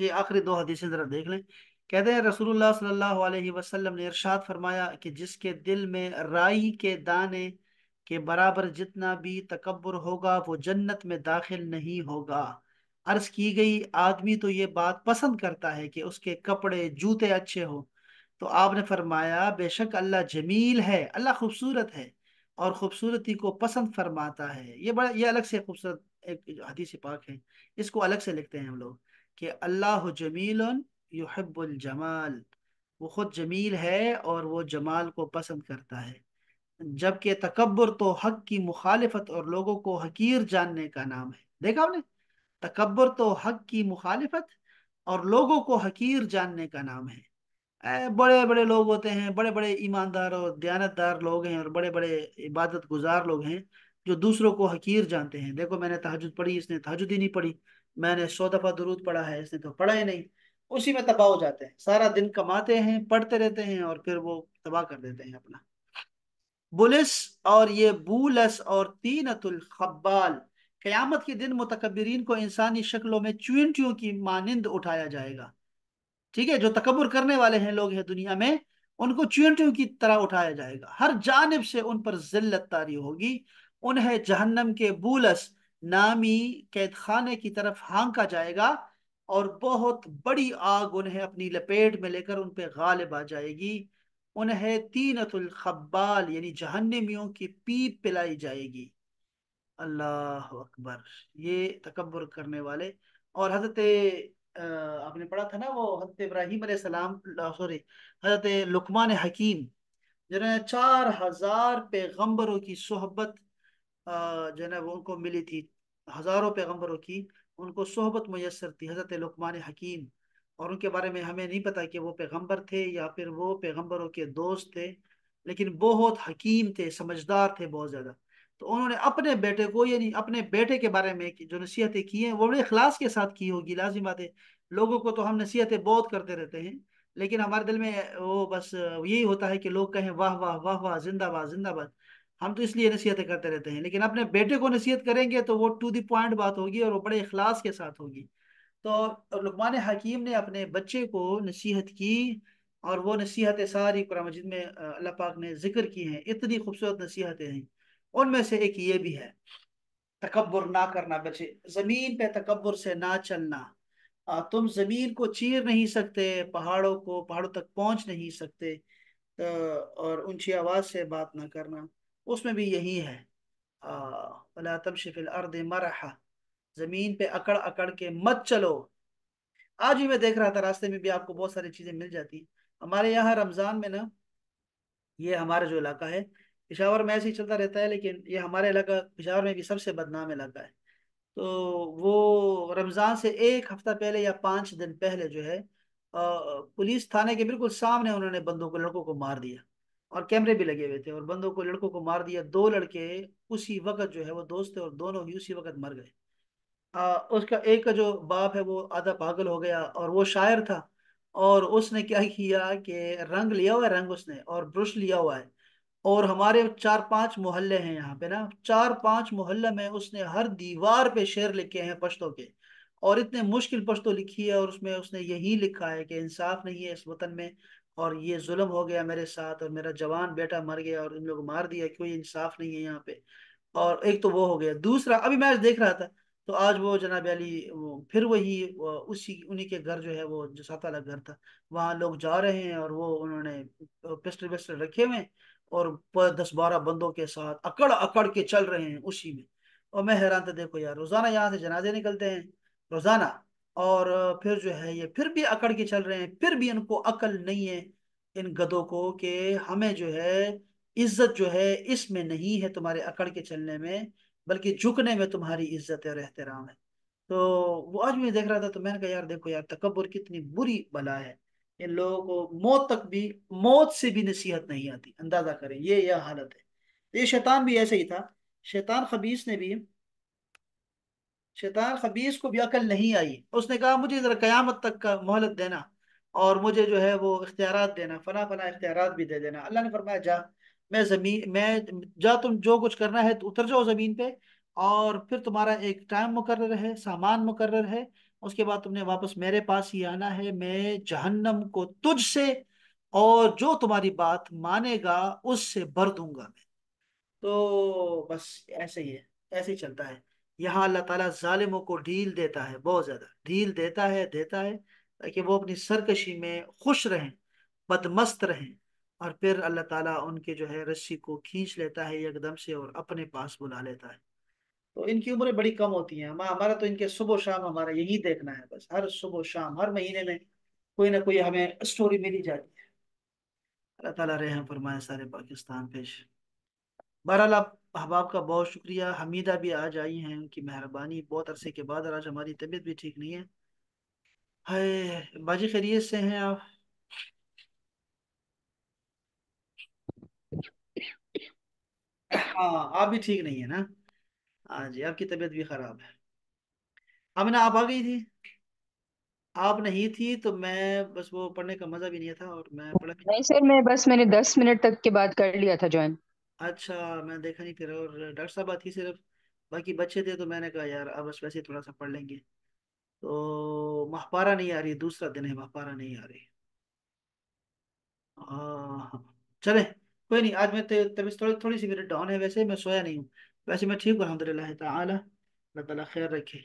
یہ آخری دو حدیثیں ذرا دیکھ لیں کہتے ہیں رسول اللہ صلی اللہ علیہ وسلم نے ارشاد فرمایا کہ جس کے دل میں رائی کے دانے کے برابر جتنا بھی تکبر ہوگا وہ جنت میں داخل نہیں ہوگا عرض کی گئی آدمی تو یہ بات پسند کرتا ہے کہ اس کے کپڑے جوتے اچھے ہوں تو آپ نے فرمایا بے شک اللہ جمیل ہے اللہ خوبصورت ہے اور خوبصورتی کو پسند فرماتا ہے یہ بڑا یہ الگ سے خوبصورت ایک حدیث پاک ہے اس کو الگ سے لکھتے ہیں ہم لوگ کہ اللہ جمیل یحب الجمال وہ خود جمیل ہے اور وہ جمال کو پسند کرتا ہے جبکہ تکبر تو حق کی مخالفت اور لوگوں کو حقیر جاننے کا نام ہے دیکھا آپ نے تکبر تو حق کی مخالفت اور لوگوں کو حقیر جاننے کا نام ہے بڑے بڑے لوگ ہوتے ہیں بڑے بڑے ایماندار اور دیانتدار لوگ ہیں اور بڑے بڑے عبادت گزار لوگ ہیں جو دوسروں کو حقیر جانتے ہیں دیکھو میں نے تحجد پڑھی اس نے تحجد ہی نہیں پڑھی میں نے سو دفعہ درود پڑھا ہے اس نے تو پڑھا ہی نہیں اسی میں تباہ ہو جاتے ہیں سارا دن کماتے ہیں پڑھتے رہتے ہیں اور پھر وہ تباہ کر دیتے ہیں اپنا بلس اور یہ بولس اور تینت الخبال قیامت کے دن متکبرین کو انسانی شکلوں میں چونٹیوں کی مانند اٹھایا جائے گا ٹھیک ہے جو تکبر کرنے والے ہیں لوگ ہیں دنیا میں ان کو چونٹیوں کی طرح اٹھایا جائے گا ہر جانب سے ان پر ذلت تاری ہوگی انہیں جہنم کے بولس نامی قید خانے کی طرف ہانکا جائے گا اور بہت بڑی آگ انہیں اپنی لپیٹ میں لے کر ان پہ غالب آ جائے گی انہیں تینت الخبال یعنی جہنمیوں کی پیپ پلائی جائے گی اللہ اکبر یہ تکبر کرنے والے اور حضرت آپ نے پڑھا تھا نا وہ حضرت ابراہیم علیہ السلام سوری حضرت لکمان حکیم جنہیں چار ہزار پیغمبروں کی صحبت وہ ان کو ملی تھی ہزاروں پیغمبروں کی ان کو صحبت میسر تھی حضرت لقمان حکیم اور ان کے بارے میں ہمیں نہیں پتہ کہ وہ پیغمبر تھے یا پھر وہ پیغمبروں کے دوست تھے لیکن بہت حکیم تھے سمجھدار تھے بہت زیادہ تو انہوں نے اپنے بیٹے کو یعنی اپنے بیٹے کے بارے میں جو نصیحتیں کی ہیں وہ بڑے اخلاص کے ساتھ کی ہوگی لازم بات ہے لوگوں کو تو ہم نصیحتیں بہت کرتے رہتے ہیں لیکن ہمارے دل میں وہ بس یہی ہوتا ہے کہ لوگ کہیں واہ واہ واہ واہ زندہ باد زندہ باد ہم تو اس لیے نصیحتیں کرتے رہتے ہیں لیکن اپنے بیٹے کو نصیحت کریں گے تو وہ ٹو دی پوائنٹ بات ہوگی اور وہ بڑے اخلاص کے ساتھ ہوگی تو لقمان حکیم نے اپنے بچے کو نصیحت کی اور وہ نصیحتیں ساری قرآن مجید میں اللہ پاک نے ذکر کی ہیں اتنی خوبصورت نصیحتیں ہیں ان میں سے ایک یہ بھی ہے تکبر نہ کرنا بچے زمین پہ تکبر سے نہ چلنا تم زمین کو چیر نہیں سکتے پہاڑوں کو پہاڑوں تک پہنچ نہیں سکتے اور اونچی آواز سے بات نہ کرنا اس میں بھی یہی ہے زمین پہ اکڑ اکڑ کے مت چلو آج میں دیکھ رہا تھا راستے میں بھی آپ کو بہت ساری چیزیں مل جاتی ہمارے یہاں رمضان میں نا یہ ہمارا جو علاقہ ہے پشاور میں ایسے ہی چلتا رہتا ہے لیکن یہ ہمارے علاقہ پشاور میں بھی سب سے بدنام علاقہ ہے تو وہ رمضان سے ایک ہفتہ پہلے یا پانچ دن پہلے جو ہے پولیس تھانے کے بالکل سامنے انہوں نے بندوں کو لڑکوں کو مار دیا اور کیمرے بھی لگے ہوئے تھے اور بندوں کو لڑکوں کو مار دیا دو لڑکے اسی وقت جو ہے وہ دوست تھے اور دونوں ہی اسی وقت مر گئے آ, اس کا ایک کا جو باپ ہے وہ آدھا پاگل ہو گیا اور وہ شاعر تھا اور اس نے کیا کیا کہ رنگ لیا ہوا ہے رنگ اس نے اور برش لیا ہوا ہے اور ہمارے چار پانچ محلے ہیں یہاں پہ نا چار پانچ محلے میں اس نے ہر دیوار پہ شعر لکھے ہیں پشتوں کے اور اتنے مشکل پشتوں لکھی ہے اور اس میں اس نے یہی لکھا ہے کہ انصاف نہیں ہے اس وطن میں اور یہ ظلم ہو گیا میرے ساتھ اور میرا جوان بیٹا مر گیا اور ان لوگ مار دیا کیوں انصاف نہیں ہے یہاں پہ اور ایک تو وہ ہو گیا دوسرا ابھی میں جناب علی پھر وہی اسی انہی کے گھر جو ہے وہ جو والا گھر تھا وہاں لوگ جا رہے ہیں اور وہ انہوں نے پسٹل وسٹل رکھے ہوئے اور دس بارہ بندوں کے ساتھ اکڑ اکڑ کے چل رہے ہیں اسی میں اور میں حیران تھا دیکھو یار روزانہ یہاں سے جنازے نکلتے ہیں روزانہ اور پھر جو ہے یہ پھر بھی اکڑ کے چل رہے ہیں پھر بھی ان کو عقل نہیں ہے ان گدوں کو کہ ہمیں جو ہے عزت جو ہے اس میں نہیں ہے تمہارے اکڑ کے چلنے میں بلکہ جھکنے میں تمہاری عزت اور احترام ہے تو وہ آج میں دیکھ رہا تھا تو میں نے کہا یار دیکھو یار تکبر کتنی بری بلا ہے ان لوگوں کو موت تک بھی موت سے بھی نصیحت نہیں آتی اندازہ کریں یہ یہ حالت ہے یہ شیطان بھی ایسے ہی تھا شیطان خبیص نے بھی شیطان خبیص کو بھی عقل نہیں آئی اس نے کہا مجھے ذرا قیامت تک کا مہلت دینا اور مجھے جو ہے وہ اختیارات دینا فلا فلا اختیارات بھی دے دینا اللہ نے فرمایا جا میں زمین میں جا تم جو کچھ کرنا ہے تو اتر جاؤ زمین پہ اور پھر تمہارا ایک ٹائم مقرر ہے سامان مقرر ہے اس کے بعد تم نے واپس میرے پاس ہی آنا ہے میں جہنم کو تجھ سے اور جو تمہاری بات مانے گا اس سے بھر دوں گا میں تو بس ایسے ہی ہے ایسے ہی چلتا ہے یہاں اللہ تعالیٰ ظالموں کو ڈھیل دیتا ہے بہت زیادہ ڈھیل دیتا ہے دیتا ہے تاکہ وہ اپنی سرکشی میں خوش رہیں بدمست رہیں اور پھر اللہ تعالیٰ ان کے جو ہے رسی کو کھینچ لیتا ہے ایک دم سے اور اپنے پاس بلا لیتا ہے تو ان کی عمریں بڑی کم ہوتی ہیں ہمارا تو ان کے صبح و شام ہمارا یہی دیکھنا ہے بس ہر صبح و شام ہر مہینے میں کوئی نہ کوئی ہمیں اسٹوری ملی جاتی ہے اللہ تعالیٰ رحم فرمائے سارے پاکستان پیش بہرحال آپ احباب کا بہت شکریہ حمیدہ بھی آج آئی ہیں ان کی مہربانی بہت عرصے کے بعد آج ہماری طبیعت بھی ٹھیک نہیں ہے باجی خیریت سے ہیں آپ ہاں آپ بھی ٹھیک نہیں ہیں نا ہاں جی آپ کی طبیعت بھی خراب ہے آپ آ گئی تھی آپ نہیں تھی تو میں بس وہ پڑھنے کا مزہ بھی نہیں تھا اور میں پڑھا نہیں سر میں میں بس نے دس منٹ تک کے بعد کر لیا تھا جوائن اچھا میں دیکھا نہیں پھر اور ڈاکٹر صاحب آتی صرف باقی بچے تھے تو میں نے کہا یار اب اس ویسے تھوڑا سا پڑھ لیں گے تو وہ نہیں آ رہی دوسرا دن ہے وہ نہیں آ رہی چلے کوئی نہیں آج میں تھوڑی سی میرے ڈاؤن ہے ویسے میں سویا نہیں ہوں ویسے میں ٹھیک ہوں الحمد للہ تعاء اللہ اللہ تعالیٰ خیر رکھے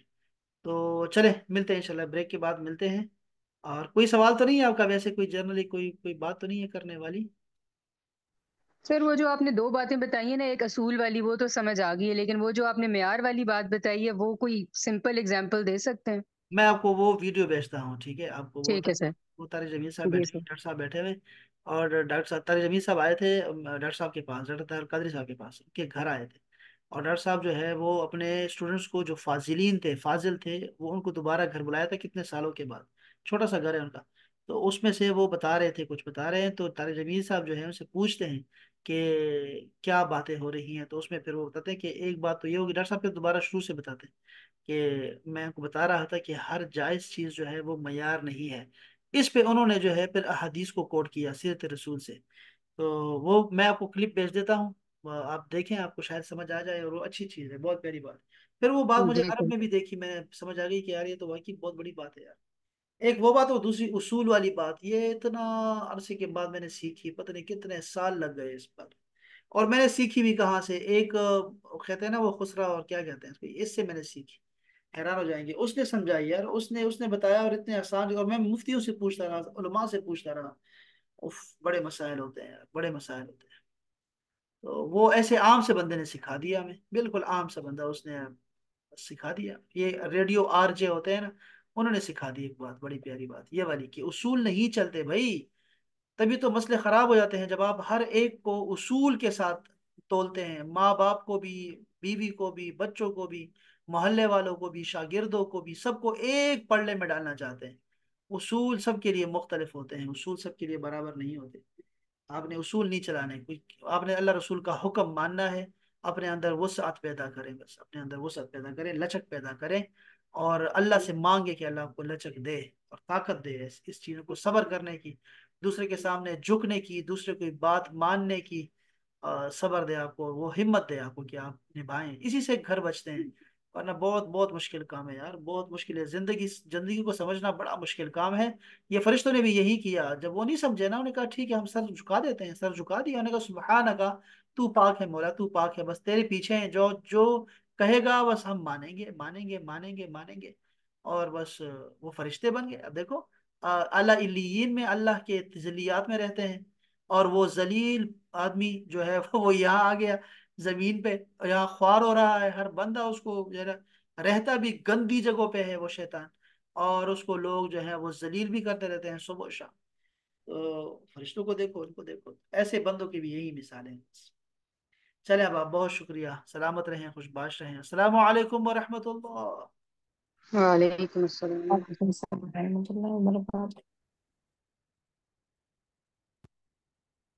تو چلے ملتے ہیں انشاءاللہ بریک کے بعد ملتے ہیں اور کوئی سوال تو نہیں ہے آپ کا ویسے کوئی جرنلی کوئی کوئی بات تو نہیں ہے کرنے والی سر وہ جو آپ نے دو باتیں بتائی ہیں نا ایک اصول والی وہ تو سمجھ آ گئی ہے لیکن وہ جو آپ نے معیار والی بات بتائی ہے وہ کوئی سمپل اگزامپل دے سکتے ہیں میں آپ کو وہ ویڈیو بھیجتا ہوں ٹھیک ہے آپ کو ٹھیک ہے سر وہ تارے جمیل صاحب جی بیٹھے ڈاکٹر صاحب بیٹھے ہوئے اور ڈاکٹر صاحب تارے جمیل صاحب آئے تھے ڈاکٹر صاحب کے پاس ڈاکٹر تار قادری صاحب کے پاس کے گھر آئے تھے اور ڈاکٹر صاحب جو ہے وہ اپنے اسٹوڈنٹس کو جو فاضلین تھے فاضل تھے وہ ان کو دوبارہ گھر بلایا تھا کتنے سالوں کے بعد چھوٹا سا گھر ہے ان کا تو اس میں سے وہ بتا رہے تھے کچھ بتا رہے ہیں تو تارے جمیل صاحب جو ہے ان سے پوچھتے ہیں کہ کیا باتیں ہو رہی ہیں تو اس میں پھر وہ بتاتے ہیں کہ ایک بات تو یہ ہوگی ڈاکٹر صاحب پھر دوبارہ شروع سے بتاتے ہیں کہ میں ان کو بتا رہا تھا کہ ہر جائز چیز جو ہے وہ معیار نہیں ہے اس پہ انہوں نے جو ہے پھر احادیث کو کوٹ کیا سیرت رسول سے تو وہ میں آپ کو کلپ بھیج دیتا ہوں آپ دیکھیں آپ کو شاید سمجھ آ جائے اور وہ اچھی چیز ہے بہت پیاری بات پھر وہ بات ہاں، مجھے عرب میں بھی دیکھی میں سمجھ آ گئی کہ یار یہ تو واقعی بہت بڑی بات ہے یار ایک وہ بات اور دوسری اصول والی بات یہ اتنا عرصے کے بعد میں نے سیکھی پتہ نہیں کتنے سال لگ گئے اس پر اور میں نے سیکھی بھی کہاں سے ایک کہتے ہیں نا وہ خسرا اور کیا کہتے ہیں اس, اس اس اس سے میں نے نے نے نے سیکھی حیران ہو جائیں گے سمجھائی بتایا اور اتنے احسان میں مفتیوں سے پوچھتا رہا علماء سے پوچھتا رہا بڑے مسائل ہوتے ہیں بڑے مسائل ہوتے ہیں تو وہ ایسے عام سے بندے نے سکھا دیا ہمیں بالکل عام سا بندہ اس نے سکھا دیا یہ ریڈیو آر جے ہوتے ہیں نا انہوں نے سکھا دی ایک بات بڑی پیاری بات یہ والی کہ اصول نہیں چلتے بھائی تبھی تو مسئلے خراب ہو جاتے ہیں جب آپ ہر ایک کو اصول کے ساتھ تولتے ہیں ماں باپ کو بھی بیوی کو بھی بچوں کو بھی محلے والوں کو بھی شاگردوں کو بھی سب کو ایک پڑھنے میں ڈالنا چاہتے ہیں اصول سب کے لیے مختلف ہوتے ہیں اصول سب کے لیے برابر نہیں ہوتے آپ نے اصول نہیں چلانے آپ نے اللہ رسول کا حکم ماننا ہے اپنے اندر وہ ساتھ پیدا کریں بس اپنے اندر وہ ساتھ پیدا کریں لچک پیدا کریں اور اللہ سے مانگے کہ اللہ کو لچک دے اور طاقت دے اس, کو صبر کرنے کی کی کی دوسرے دوسرے کے سامنے جھکنے بات ماننے صبر دے آپ کو وہ ہمت دے آپ کو کہ آپ نبھائیں اسی سے گھر بچتے ہیں ورنہ بہت بہت مشکل کام ہے یار بہت مشکل ہے زندگی زندگی کو سمجھنا بڑا مشکل کام ہے یہ فرشتوں نے بھی یہی کیا جب وہ نہیں سمجھے نا انہوں نے کہا ٹھیک ہے ہم سر جھکا دیتے ہیں سر جھکا دیا انہوں نے کہا سبحانہ کا تو پاک ہے مولا تو پاک ہے بس تیرے پیچھے ہیں جو جو کہے گا بس ہم مانیں گے مانیں گے مانیں گے مانیں گے اور بس وہ فرشتے بن گئے اب دیکھو اللہ کے تجلیات میں رہتے ہیں اور وہ ذلیل آدمی جو ہے *laughs* وہ یہاں آ گیا زمین پہ یہاں خوار ہو رہا ہے ہر بندہ اس کو رہتا بھی گندی جگہوں پہ ہے وہ شیطان اور اس کو لوگ جو ہے وہ ذلیل بھی کرتے رہتے ہیں صبح و شام تو فرشتوں کو دیکھو ان کو دیکھو ایسے بندوں کی بھی یہی مثال ہے چلے اب آپ بہت شکریہ سلامت رہیں خوش باش رہیں السلام علیکم ورحمۃ اللہ وعلیکم السلام